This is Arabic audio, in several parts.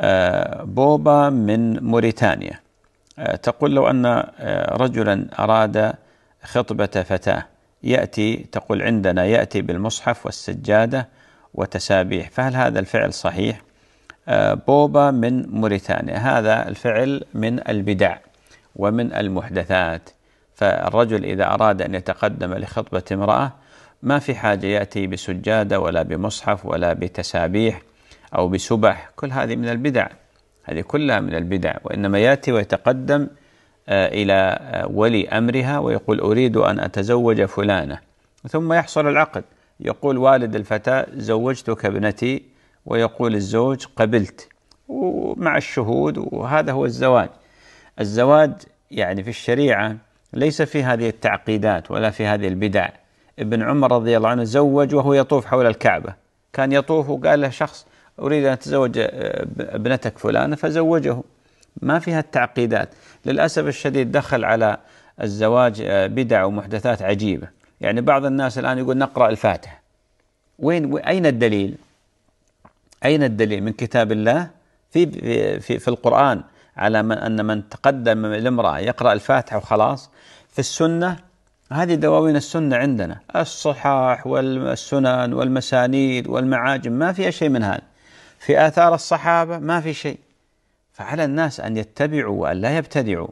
آه، بوبا من موريتانيا آه، تقول لو أن آه، رجلا أراد خطبة فتاة يأتي تقول عندنا يأتي بالمصحف والسجادة وتسابيح فهل هذا الفعل صحيح؟ بوبا من موريتانيا هذا الفعل من البدع ومن المحدثات فالرجل إذا أراد أن يتقدم لخطبة امرأة ما في حاجة يأتي بسجادة ولا بمصحف ولا بتسابيح أو بسبح كل هذه من البدع هذه كلها من البدع وإنما يأتي ويتقدم آه، إلى آه، ولي أمرها ويقول أريد أن أتزوج فلانة ثم يحصل العقد يقول والد الفتاة زوجتك ابنتي ويقول الزوج قبلت ومع الشهود وهذا هو الزواج الزواج يعني في الشريعة ليس في هذه التعقيدات ولا في هذه البدع ابن عمر رضي الله عنه زوج وهو يطوف حول الكعبة كان يطوف وقال له شخص أريد أن أتزوج آه، ابنتك فلانة فزوجه ما فيها التعقيدات للأسف الشديد دخل على الزواج آه، بدع ومحدثات عجيبة يعني بعض الناس الآن يقول نقرأ الفاتحة وين أين الدليل أين الدليل من كتاب الله في في في القرآن على من أن من تقدم الامرأة يقرأ الفاتحة وخلاص في السنة هذه دواوين السنة عندنا الصحاح والسنن والمسانيد والمعاجم ما فيها شيء من هذا في آثار الصحابة ما في شيء فعلى الناس أن يتبعوا وأن لا يبتدعوا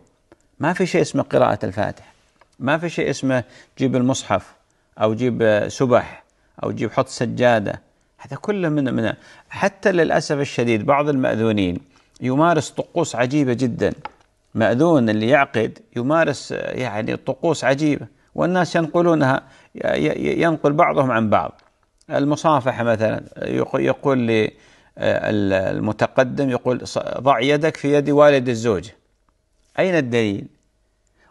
ما في شيء اسمه قراءة الفاتحة ما في شيء اسمه جيب المصحف أو جيب سبح أو جيب حط سجادة هذا كله من من حتى للأسف الشديد بعض المأذونين يمارس طقوس عجيبة جدا مأذون اللي يعقد يمارس يعني طقوس عجيبة والناس ينقلونها ينقل بعضهم عن بعض المصافحة مثلا يقول لي آه، المتقدم يقول ضع يدك في يد والد الزوجة أين الدليل؟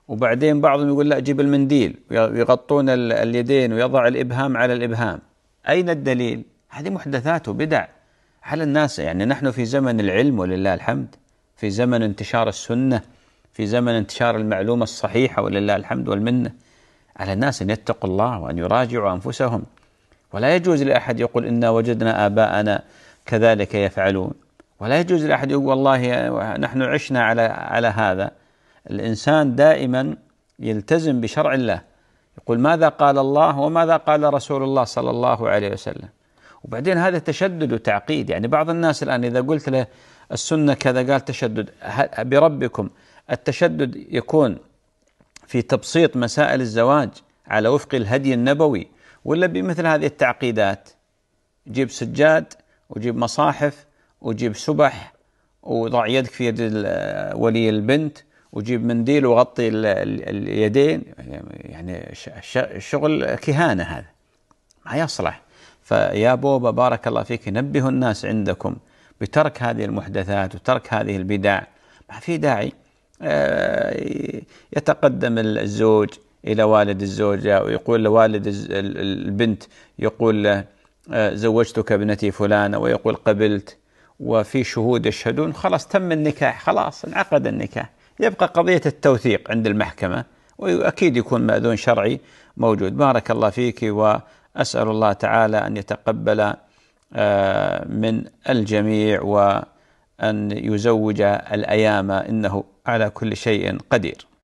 وبعدين بعضهم يقول لا جيب المنديل ويغطون اليدين ويضع الإبهام على الإبهام أين الدليل؟ هذه محدثات وبدع على الناس يعني نحن في زمن العلم ولله الحمد في زمن انتشار السنة في زمن انتشار المعلومة الصحيحة ولله الحمد والمنة على الناس أن يتقوا الله وأن يراجعوا أنفسهم ولا يجوز لأحد يقول إنا وجدنا آباءنا كذلك يفعلون ولا يجوز لأحد يقول والله نحن عشنا على على هذا الإنسان دائما يلتزم بشرع الله يقول ماذا قال الله وماذا قال رسول الله صلى الله عليه وسلم وبعدين هذا تشدد وتعقيد يعني بعض الناس الآن إذا قلت له السنة كذا قال تشدد بربكم التشدد يكون في تبسيط مسائل الزواج على وفق الهدي النبوي ولا بمثل هذه التعقيدات جيب سجاد وجيب مصاحف وجيب سبح وضع يدك في يد ولي البنت وجيب منديل وغطي اليدين يعني شغل كهانة هذا ما يصلح فيا بوبا بارك الله فيك نبهوا الناس عندكم بترك هذه المحدثات وترك هذه البدع ما في داعي آه، يتقدم الزوج إلى والد الزوجة ويقول لوالد البنت يقول له آه، زوجتك ابنتي فلانة ويقول قبلت وفي شهود يشهدون خلاص تم النكاح خلاص انعقد النكاح يبقى قضية التوثيق عند المحكمة وأكيد يكون مأذون شرعي موجود بارك الله فيك وأسأل الله تعالى أن يتقبل آه، من الجميع وأن يزوج الأيام إنه على كل شيء قدير